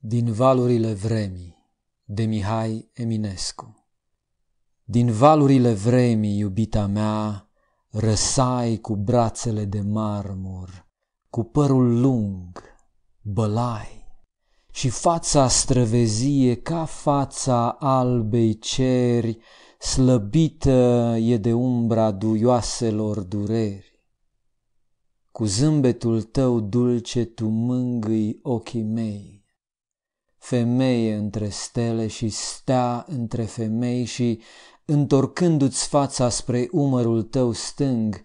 Din valurile vremii de Mihai Eminescu Din valurile vremii, iubita mea, răsai cu brațele de marmur, cu părul lung, bălai și fața străvezie ca fața albei ceri, slăbită e de umbra duioaselor dureri. Cu zâmbetul tău dulce tu mângâi ochii mei, femeie între stele și stea între femei și, întorcându-ți fața spre umărul tău stâng,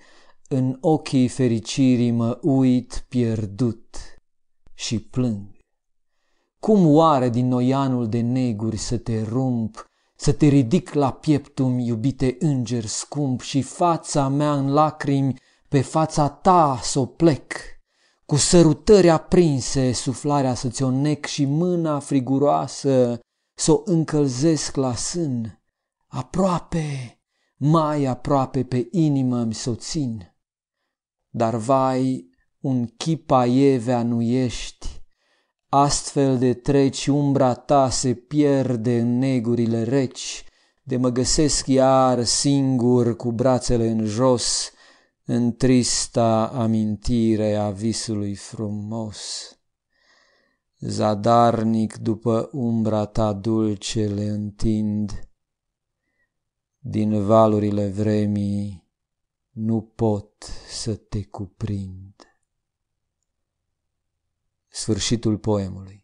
în ochii fericirii mă uit pierdut și plâng. Cum oare din noianul de neguri să te rump, să te ridic la pieptum, iubite înger scump, și fața mea în lacrimi pe fața ta să o plec? Cu sărutări aprinse, suflarea să-ți o nec și mâna friguroasă să o încălzesc la sân. Aproape, mai aproape pe inimă mi s-o țin. Dar vai, un chip aievea nu ești, astfel de treci umbra ta se pierde în negurile reci, de mă găsesc iar singur cu brațele în jos, în trista amintire a visului frumos. Zadarnic după umbra ta dulce le întind, din valurile vremii nu pot să te cuprind. Sfârșitul poemului